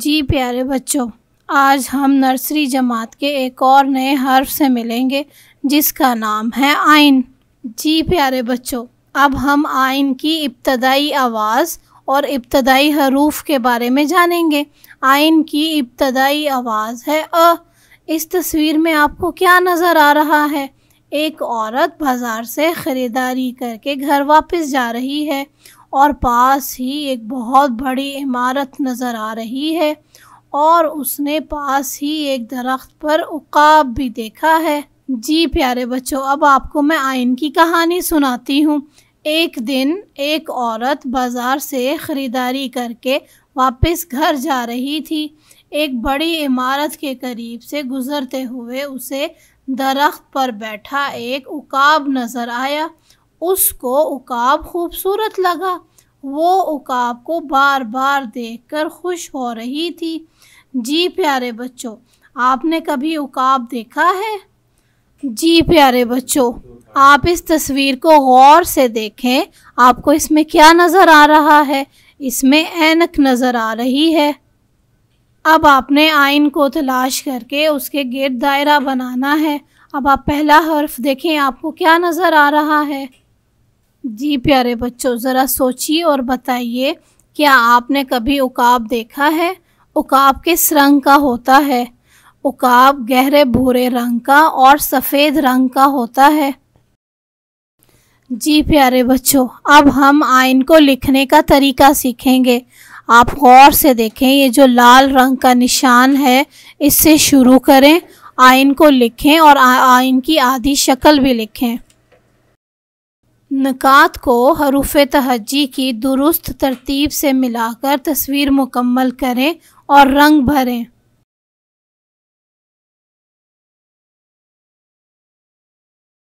जी प्यारे बच्चों आज हम नर्सरी जमात के एक और नए हर्फ से मिलेंगे जिसका नाम है आइन जी प्यारे बच्चों अब हम आइन की इब्तदाई आवाज़ और इब्तदाई हरूफ के बारे में जानेंगे आइन की इब्तदाई आवाज़ है अ इस तस्वीर में आपको क्या नज़र आ रहा है एक औरत बाज़ार से ख़रीदारी करके घर वापस जा रही है और पास ही एक बहुत बड़ी इमारत नज़र आ रही है और उसने पास ही एक दरख्त पर उकाब भी देखा है जी प्यारे बच्चों अब आपको मैं आयन की कहानी सुनाती हूँ एक दिन एक औरत बाज़ार से ख़रीदारी करके वापस घर जा रही थी एक बड़ी इमारत के करीब से गुज़रते हुए उसे दरख्त पर बैठा एक उकाब नज़र आया उसको उकाब खूबसूरत लगा वो उकाब को बार बार देखकर खुश हो रही थी जी प्यारे बच्चों आपने कभी उकाब देखा है जी प्यारे बच्चों आप इस तस्वीर को गौर से देखें आपको इसमें क्या नज़र आ रहा है इसमें ऐनक नज़र आ रही है अब आपने आइन को तलाश करके उसके गिर दायरा बनाना है अब आप पहला हर्फ देखें आपको क्या नज़र आ रहा है जी प्यारे बच्चों ज़रा सोचिए और बताइए क्या आपने कभी उकाब देखा है उकाब किस रंग का होता है उकाब गहरे भूरे रंग का और सफ़ेद रंग का होता है जी प्यारे बच्चों अब हम आइन को लिखने का तरीका सीखेंगे आप गौर से देखें ये जो लाल रंग का निशान है इससे शुरू करें आइन को लिखें और आइन की आधी शक्ल भी लिखें नक़ात को हरूफ तहजी की दुरुस्त तरतीब से मिलाकर तस्वीर मुकम्मल करें और रंग भरें